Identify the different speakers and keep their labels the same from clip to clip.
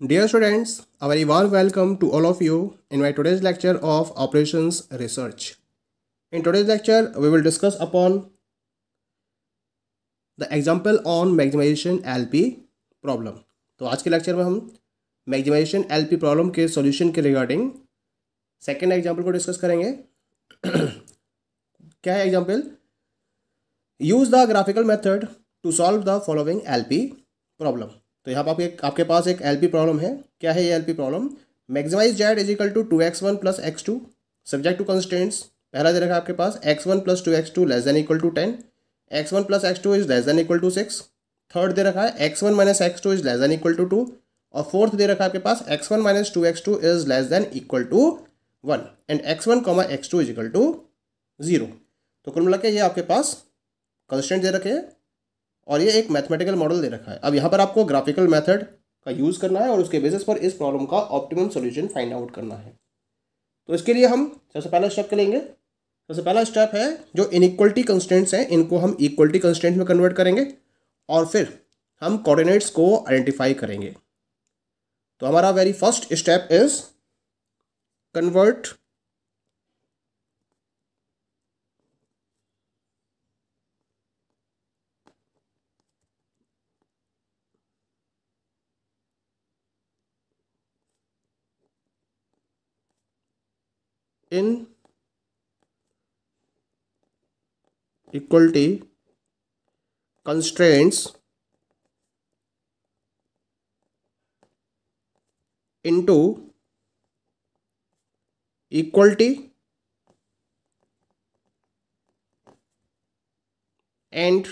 Speaker 1: Dear students, a very warm welcome to all of you in my today's lecture of operations research. In today's lecture, we will discuss upon the example on maximization LP problem. तो आज के lecture में हम maximization LP problem के solution के regarding second example को discuss करेंगे क्या है example? Use the graphical method to solve the following LP problem. तो यहाँ पर आपके आपके पास एक एल प्रॉब्लम है क्या है ये L problem maximize Z is equal to two x one plus x two subject to constants पहला दे रखा है आपके पास x one plus two x two less than equal to ten X one plus x two is less than equal to six third दे रखा है x one minus x two is less than equal to two और fourth दे रखा है आपके पास x one minus two x two is less than equal to one and X one comma X two is equal to zero तो कुल मिला के ये आपके पास कंस्टेंट दे रखे हैं और ये एक मैथमेटिकल मॉडल दे रखा है अब यहाँ पर आपको ग्राफिकल मेथड का यूज़ करना है और उसके बेसिस पर इस प्रॉब्लम का ऑप्टिमम सोल्यूशन फाइंड आउट करना है तो इसके लिए हम सबसे पहला स्टेप लेंगे सबसे पहला स्टेप है जो इनक्वलिटी कंस्टेंट्स हैं इनको हम इक्वलिटी कंस्टेंट में कन्वर्ट करेंगे और फिर हम कोऑर्डिनेट्स को आइडेंटिफाई करेंगे तो हमारा very first step is convert in equality constraints into equality and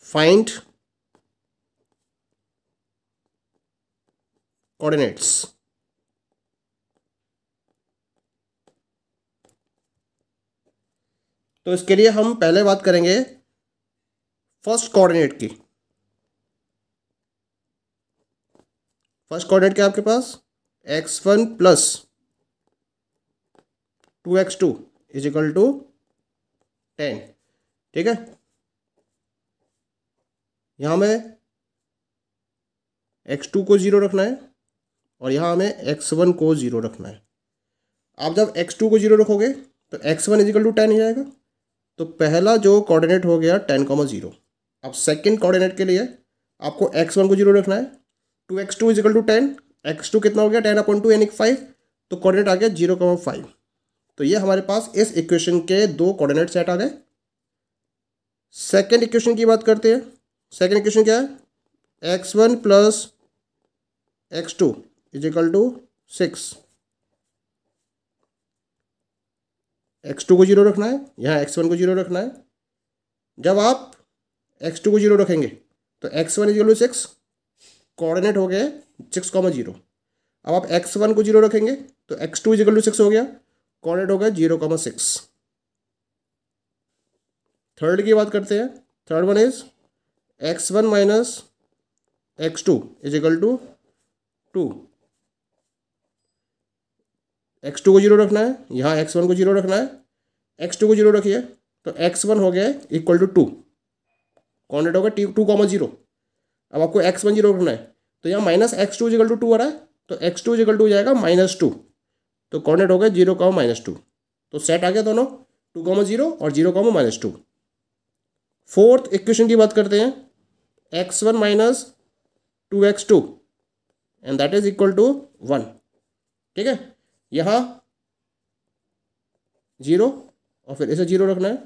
Speaker 1: find coordinates तो इसके लिए हम पहले बात करेंगे फर्स्ट कोऑर्डिनेट की फर्स्ट कोऑर्डिनेट क्या आपके पास x one plus two x two is equal to ten ठीक है यहां में एक्स टू को ज़ीरो रखना है और यहां हमें एक्स वन को ज़ीरो रखना है आप जब एक्स टू को ज़ीरो रखोगे तो x one is equal to ten ही जाएगा तो पहला जो कोऑर्डिनेट हो गया टेन कॉमा जीरो अब सेकेंड कोऑर्डिनेट के लिए आपको एक्स वन को जीरो रखना है two x two is equal to ten X two कितना हो गया टेन अपॉइंट टू यानी फाइव तो कोऑर्डिनेट आ गया जीरो कॉमा फाइव तो ये हमारे पास इस इक्वेशन के दो कॉर्डिनेट सेट आ गए सेकेंड इक्वेशन की बात करते हैं सेकेंड इक्वेशन क्या है x one plus x two is equal to six x two को जीरो रखना है यहाँ एक्स वन को जीरो रखना है जब आप एक्स टू को जीरो रखेंगे तो x one is to six coordinate हो गए सिक्स कॉमा जीरो अब आप एक्स वन को जीरो रखेंगे तो x two is equal to six हो गया कोऑर्डिनेट हो गया जीरो कॉमा सिक्स थर्ड की बात करते हैं third one is x one minus x two is equal to two x two को जीरो रखना है यहाँ एक्स वन को जीरो रखना है एक्स टू को जीरो रखिए तो एक्स वन हो गया इक्वल टू टू कॉन्डेट होगा टी टू कॉमा जीरो अब आपको एक्स वन जीरो रखना है तो यहाँ minus x two is equal to two आ रहा है तो एक्स टू इजिकल टू हो जाएगा माइनस टू तो कॉन्डेट हो गया जीरो कॉमा माइनस टू तो सेट आ गया दोनों टू कॉमा जीरो और zero comma minus two fourth equation की बात करते हैं x one minus two x two and that is equal to one ठीक है यहां जीरो और फिर इसे जीरो रखना है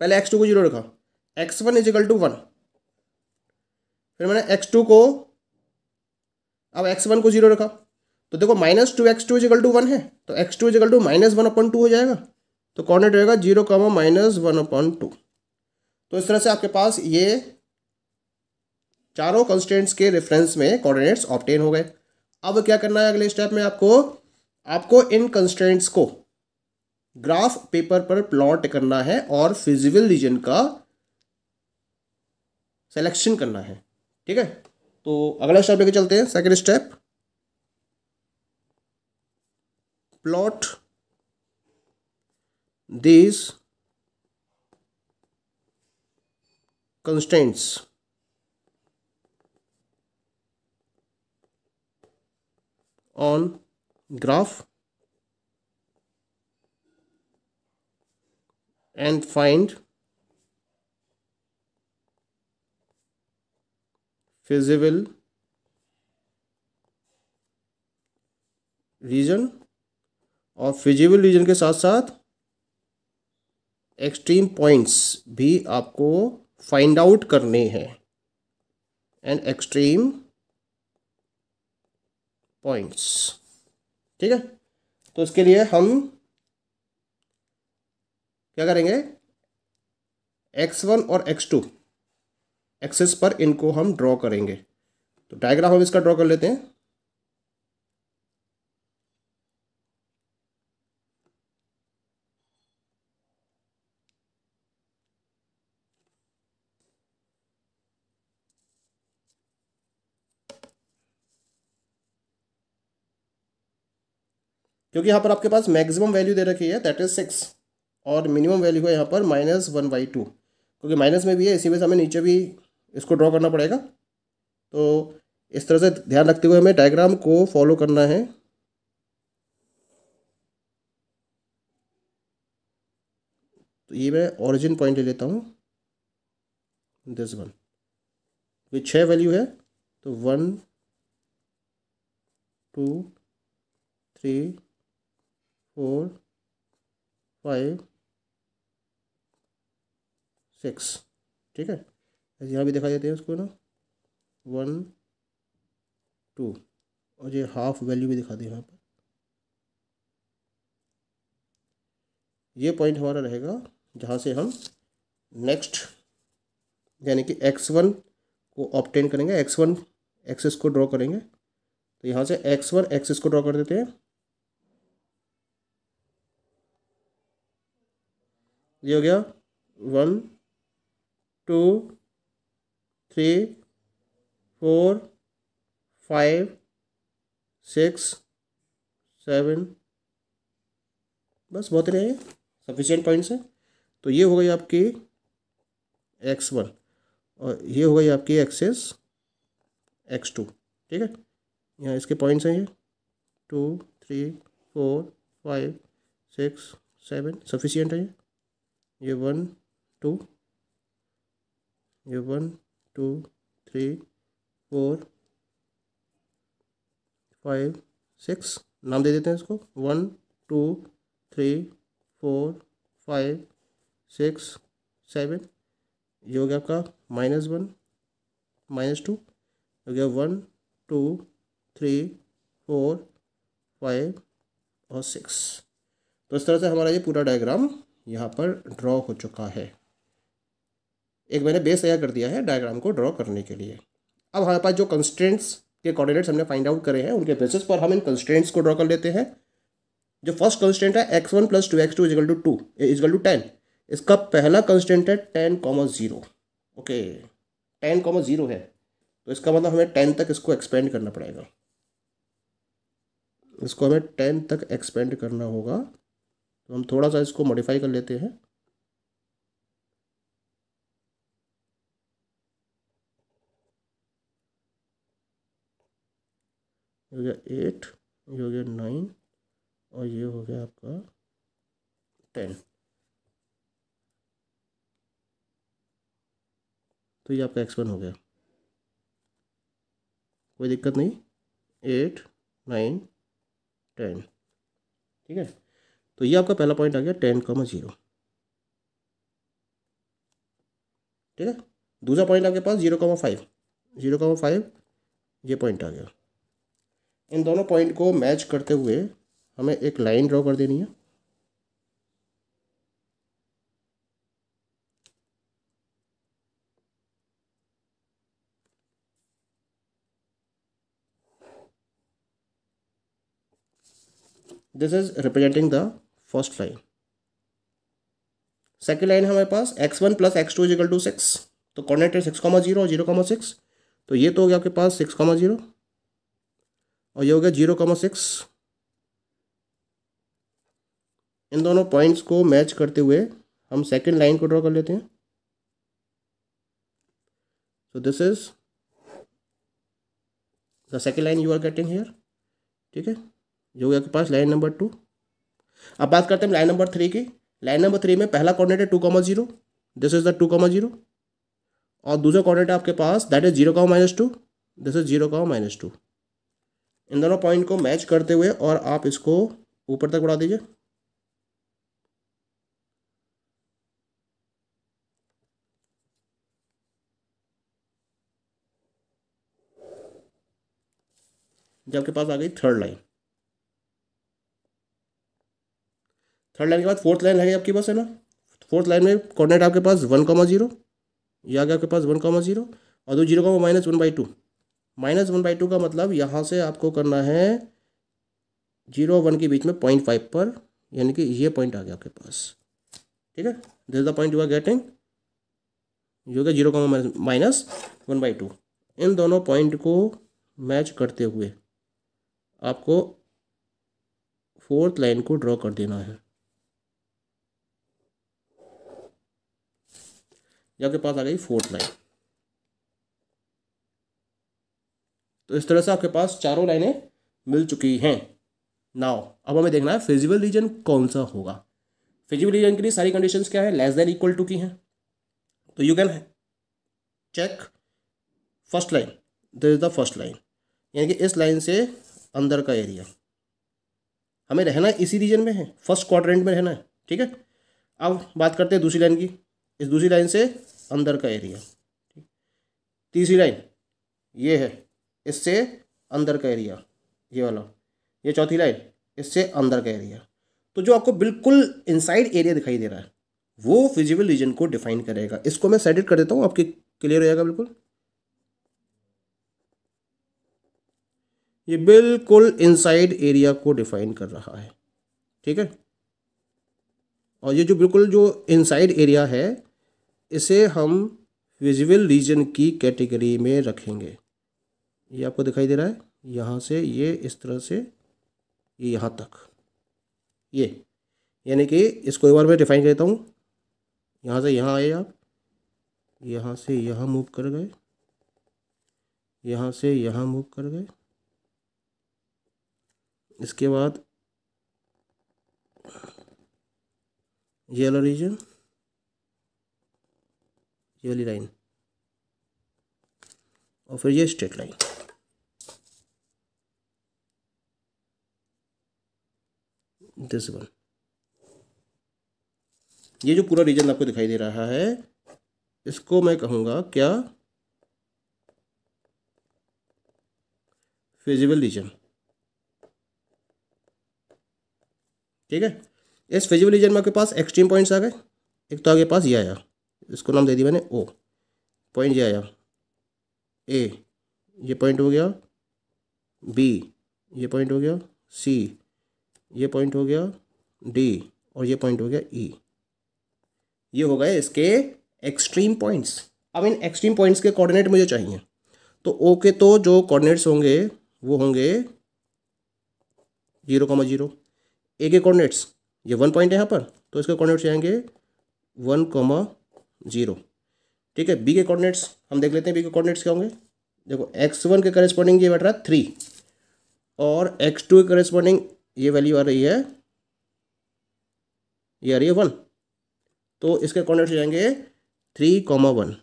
Speaker 1: पहले एक्स टू को जीरो रखा x one is equal to one फिर मैंने एक्स टू को अब एक्स वन को जीरो रखा तो देखो minus two x two is equal to one है तो x two is equal to minus one upon two हो जाएगा तो कॉर्डिनेट रहेगा zero comma minus one upon two तो इस तरह से आपके पास ये चारों कंस्टेंट्स के रेफरेंस में कोऑर्डिनेट्स ऑप्टेन हो गए अब क्या करना है अगले स्टेप में आपको आपको इन कंस्टेंट्स को ग्राफ पेपर पर प्लॉट करना है और फिजिबल रीजन का सेलेक्शन करना है ठीक है तो अगला स्टेप लेके चलते हैं second step plot this constants on graph and find feasible region और फिजिबल रीजन के साथ साथ एक्सट्रीम पॉइंट्स भी आपको फाइंड आउट करने हैं एंड एक्सट्रीम पॉइंट्स ठीक है तो इसके लिए हम क्या करेंगे एक्स वन और एक्स टू एक्सेस पर इनको हम ड्रॉ करेंगे तो डायग्राम हम इसका ड्रॉ कर लेते हैं क्योंकि यहाँ पर आपके पास मैक्सिमम वैल्यू दे रखी है दैट इज़ सिक्स और मिनिमम वैल्यू है यहाँ पर माइनस वन बाई टू क्योंकि माइनस में भी है इसी वजह से हमें नीचे भी इसको ड्रॉ करना पड़ेगा तो इस तरह से ध्यान रखते हुए हमें डायग्राम को फॉलो करना है तो ये मैं ओरिजिन पॉइंट ले लेता हूँ दिस वन ये छः वैल्यू है तो one two three four five six ठीक है ऐसे यहाँ भी दिखा देते हैं उसको ना वन टू और ये हाफ वैल्यू भी दिखा दें यहाँ पर ये पॉइंट हमारा रहेगा जहाँ से हम नेक्स्ट यानी कि एक्स वन को ऑप्टेन करेंगे एक्स वन एक्सेस को ड्रॉ करेंगे तो यहाँ से एक्स वन एक्सेस को ड्रॉ कर देते हैं ये हो गया one two three four five six seven बस बहुत रहे सफिशियंट पॉइंट्स हैं तो ये हो गई आपकी एक्स वन और ये हो गई आपकी एक्सेस एक्स टू ठीक है यहाँ इसके पॉइंट्स हैं ये two three four five six seven sufficient है ये ये वन टू ये one two three four five six नाम दे देते हैं इसको one two three four five six seven ये हो गया आपका माइनस वन माइनस टू हो गया one two three four five और सिक्स तो इस तरह से हमारा ये पूरा डायग्राम यहाँ पर ड्रॉ हो चुका है एक मैंने बेस तैयार कर दिया है डायग्राम को ड्रॉ करने के लिए अब हमारे पास जो कंस्टेंट्स के कोऑर्डिनेट्स हमने फाइंड आउट करे हैं उनके बेसिस पर हम इन कंस्टेंट्स को ड्रॉ कर लेते हैं जो फर्स्ट कंस्टेंट है x one plus two x two equal to two equal to ten इसका पहला कंस्टेंट है ten comma zero okay ten comma zero है तो इसका मतलब हमें टेन तक इसको एक्सपेंड करना पड़ेगा इसको हमें टेन तक एक्सपेंड करना होगा तो हम थोड़ा सा इसको मॉडिफाई कर लेते हैं हो गया एट ये हो गया नाइन और ये हो गया आपका टेन तो ये आपका एक्स वन हो गया कोई दिक्कत नहीं एट नाइन टेन ठीक है तो ये आपका पहला पॉइंट आ गया टेन कॉमा जीरो ठीक है दूसरा पॉइंट आपके पास zero comma five zero comma five ये पॉइंट आ गया इन दोनों पॉइंट को मैच करते हुए हमें एक लाइन ड्रॉ कर देनी है this is representing the first line second line हमारे पास x one plus x two is equal to six तो कॉर्डिनेट सिक्स कॉमा जीरो और जीरो कॉमा सिक्स तो ये तो हो गया आपके पास सिक्स कॉमा जीरो और ये हो गया जीरो कॉमा सिक्स इन दोनों पॉइंट्स को मैच करते हुए हम सेकेंड लाइन को ड्रॉ कर लेते हैं so this is the second line you are getting here ठीक है जो गया आपके पास लाइन नंबर टू अब बात करते हैं लाइन नंबर थ्री की लाइन नंबर थ्री में पहला कॉर्डिनेट है two comma zero this is the two comma zero और दूसरा कॉर्डिनेट है आपके पास दैट इज जीरो का minus two this is zero का माइनस टू इन दोनों पॉइंट को मैच करते हुए और आप इसको ऊपर तक बढ़ा दीजिए जब के पास आ गई थर्ड लाइन थर्ड लाइन के बाद फोर्थ लाइन है आपके पास है ना फोर्थ लाइन में कॉर्डिनेट आपके पास वन कॉमा जीरो ये आ गया आपके पास वन कॉमा जीरो और दो zero comma minus one by two minus one by two का मतलब यहाँ से आपको करना है जीरो वन के बीच में पॉइंट फाइव पर यानी कि ये पॉइंट आ गया आपके पास ठीक है this the point you are getting जो कि zero comma minus one by two इन दोनों पॉइंट को मैच करते हुए आपको फोर्थ लाइन को ड्रॉ कर देना है ये आपके पास आ गई फोर्थ लाइन तो इस तरह से आपके पास चारों लाइनें मिल चुकी हैं नाउ अब हमें देखना है फिजिबल रीजन कौन सा होगा फिजिबल रीजन के लिए सारी कंडीशंस क्या है लेस देन इक्वल टू की हैं तो you can check first line this is the first line यानी कि इस लाइन से अंदर का एरिया हमें रहना इसी रीजन में है फर्स्ट क्वाड्रेंट में रहना है ठीक है अब बात करते हैं दूसरी लाइन की इस दूसरी लाइन से अंदर का एरिया तीसरी लाइन ये है इससे अंदर का एरिया ये वाला ये चौथी लाइन इससे अंदर का एरिया तो जो आपको बिल्कुल इनसाइड एरिया दिखाई दे रहा है वो फिजिबल रीजन को डिफाइन करेगा इसको मैं सेडिट कर देता हूँ आपके क्लियर हो जाएगा बिल्कुल ये बिल्कुल इनसाइड एरिया को डिफाइन कर रहा है ठीक है और ये जो बिल्कुल जो इनसाइड एरिया है इसे हम विजिबल रीजन की कैटेगरी में रखेंगे ये आपको दिखाई दे रहा है यहाँ से ये इस तरह से ये यहाँ तक ये यानी कि इसको एक बार मैं डिफाइन करता हूँ यहाँ से यहाँ आए आप यहाँ से यहाँ मूव कर गए यहाँ से यहाँ मूव कर गए इसके बाद yellow region yellow line और फिर ये स्ट्रेट लाइन दिस वन ये जो पूरा रीजन आपको दिखाई दे रहा है इसको मैं कहूंगा क्या फिजिबल रीजन ठीक है इस फिजिबल रीजन में आपके पास एक्सट्रीम पॉइंट्स आ गए एक तो आपके पास ये आया इसको नाम दे दिया मैंने ओ पॉइंट ये आया ए ये पॉइंट हो गया बी ये पॉइंट हो गया सी ये पॉइंट हो गया डी और ये पॉइंट हो गया ई e. ये हो गए इसके एक्सट्रीम पॉइंट्स अब इन एक्सट्रीम पॉइंट्स के कोऑर्डिनेट मुझे चाहिए तो ओ के तो जो कोऑर्डिनेट्स होंगे वो होंगे जीरो कॉमा जीरो ए के कोऑर्डिनेट्स ये वन पॉइंट है यहाँ पर तो इसके कोऑर्डिनेट्स आएंगे वन कॉमा जीरो ठीक है बी के कोऑर्डिनेट्स हम देख लेते हैं बी के कोऑर्डिनेट्स क्या होंगे देखो एक्स वन के करेस्पॉन्डिंग ये बैठ रहा है थ्री और एक्स टू के करेस्पॉन्डिंग ये वैल्यू आ रही है ये आ रही है वन तो इसके कॉर्डिनेट्स जाएंगे थ्री कॉमा वन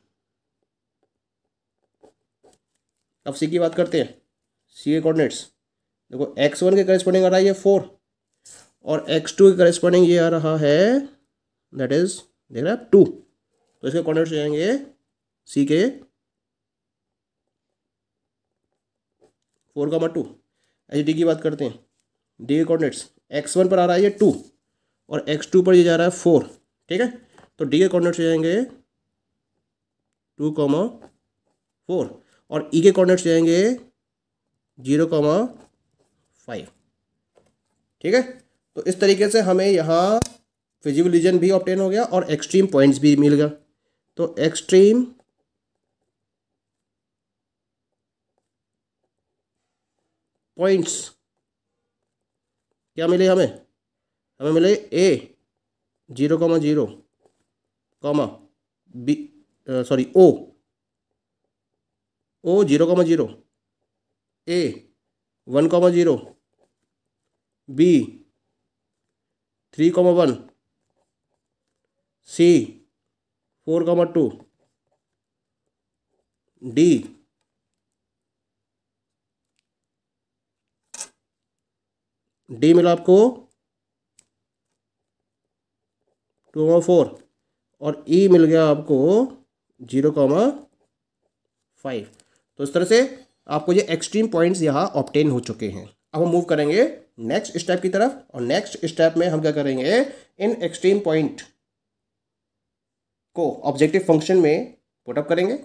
Speaker 1: अब सी की बात करते हैं सी के कोऑर्डिनेट्स देखो एक्स वन के करेस्पॉन्डिंग आ रहा है ये फोर और एक्स टू के करस्पॉन्डिंग ये आ रहा है दैट इज देख रहे आप टू तो इसके कॉर्डिनेट्स हो जाएंगे सी के फोर का मत टू एच डी की बात करते हैं डी के कॉर्डिनेट्स एक्स वन पर आ रहा है ये टू और एक्स टू पर ये जा रहा है फोर ठीक है तो डी के कॉर्डिनेट्स हो जाएंगे टू कॉमा फोर और ई e के कॉर्डिनेट्स जाएंगे जीरो कॉमा फाइव ठीक है तो इस तरीके से हमें यहाँ फिजिबल रीजन भी ऑप्टेन हो गया और एक्सट्रीम पॉइंट्स भी मिल गया तो एक्सट्रीम पॉइंट्स क्या मिले हमें हमें मिले A zero comma zero comma B sorry O O zero comma zero A one comma zero B three comma one C four comma two D D मिला आपको टू कॉमा फोर और E e मिल गया आपको zero comma five तो इस तरह से आपको ये एक्सट्रीम पॉइंट्स यहाँ ऑप्टेन हो चुके हैं अब हम मूव करेंगे नेक्स्ट स्टेप की तरफ और नेक्स्ट स्टेप में हम क्या करेंगे इन एक्सट्रीम पॉइंट को ऑब्जेक्टिव फंक्शन में पुटअप करेंगे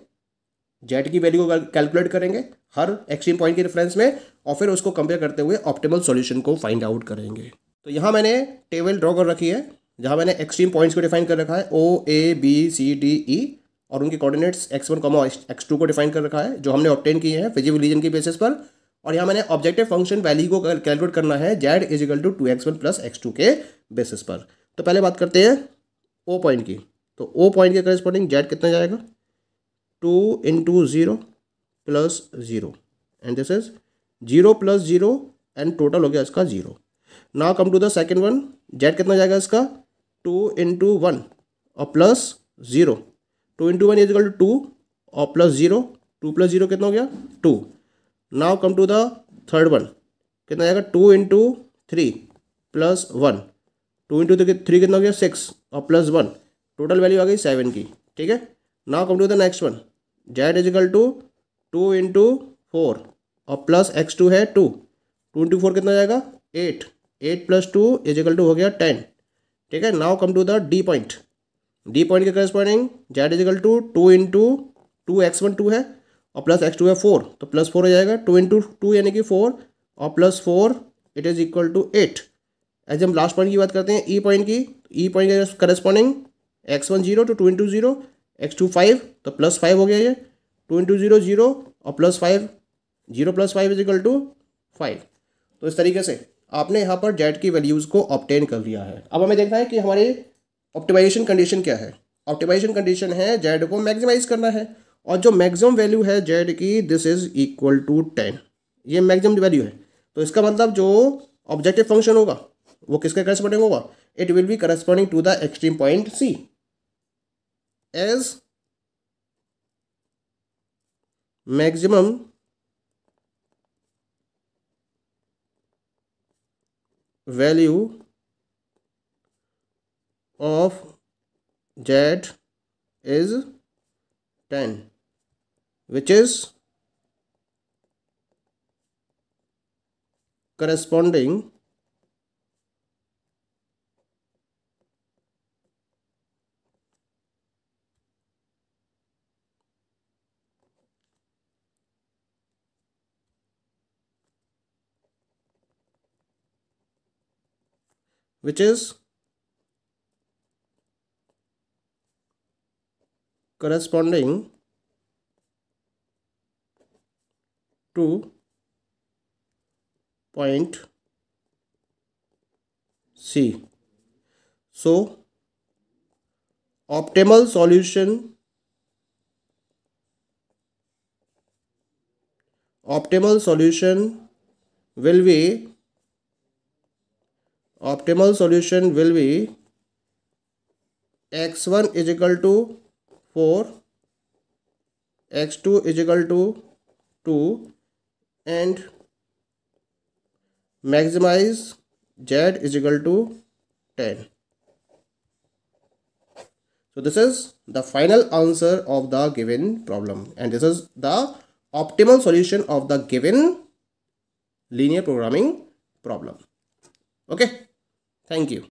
Speaker 1: जेड की वैल्यू को कैलकुलेट करेंगे हर एक्सट्रीम पॉइंट के रेफरेंस में और फिर उसको कंपेयर करते हुए ऑप्टिमल सॉल्यूशन को फाइंड आउट करेंगे तो यहाँ मैंने टेबल ड्रॉ कर रखी है जहाँ मैंने एक्सट्रीम पॉइंट्स को डिफाइन कर रखा है ओ A B C D E और उनके coordinates x one comma x two को डिफाइन कर रखा है जो हमने ऑप्टेन किए हैं फिजिकल रीजन के बेसिस पर और यहाँ मैंने ऑब्जेक्टिव फंक्शन वैल्यू को कैलकुलेट करना है Z is equal to two x one plus x two के बेसिस पर तो पहले बात करते हैं ओ पॉइंट की तो ओ पॉइंट के करस्पॉन्डिंग जेड कितना जाएगा two into zero plus zero and this is zero plus zero and total हो गया इसका zero now come to the second one Z कितना जाएगा इसका टू इंटू वन और plus zero two into one two two और plus zero two plus zero कितना हो गया two now come to the third one कितना आएगा two into three plus one two into three कितना हो गया सिक्स और प्लस वन टोटल वैल्यू आ गई सेवन की ठीक है now come to the next one Z equal to two into फोर और प्लस एक्स टू है टू टू इंटू फोर कितना जाएगा eight eight plus two is equal to हो गया टेन ठीक है now come to the D point D point के corresponding Z equal to two into to x one two है और प्लस एक्स टू है फोर तो प्लस फोर हो जाएगा टू इंटू टू यानी कि फोर और plus four it is equal to eight as हम लास्ट पॉइंट की बात करते हैं ई e पॉइंट की ई तो पॉइंट e का corresponding x one zero two two into zero x two five तो प्लस फाइव तो हो गया ये टू इंटू जीरो जीरो और plus five zero plus five is equal to five तो इस तरीके से आपने यहाँ पर जेड की वैल्यूज़ को ऑप्टेन कर लिया है अब हमें देखना है कि हमारी ऑप्टिमाइजेशन कंडीशन क्या है ऑप्टिमाइजेशन कंडीशन है जेड को मैक्सिमाइज करना है और जो मैक्सिमम वैल्यू है जेड की this is equal to ten ये मैक्सिमम वैल्यू है तो इसका मतलब जो ऑब्जेक्टिव फंक्शन होगा वो किसके करस्पॉन्डिंग होगा it will be corresponding to the extreme point C as maximum value of Z is ten which is corresponding which is corresponding to point C so optimal solution optimal solution will be optimal solution will be x one is equal to four x two is equal to two and maximize z is equal to 10 so this is the final answer of the given problem and this is the optimal solution of the given linear programming problem okay thank you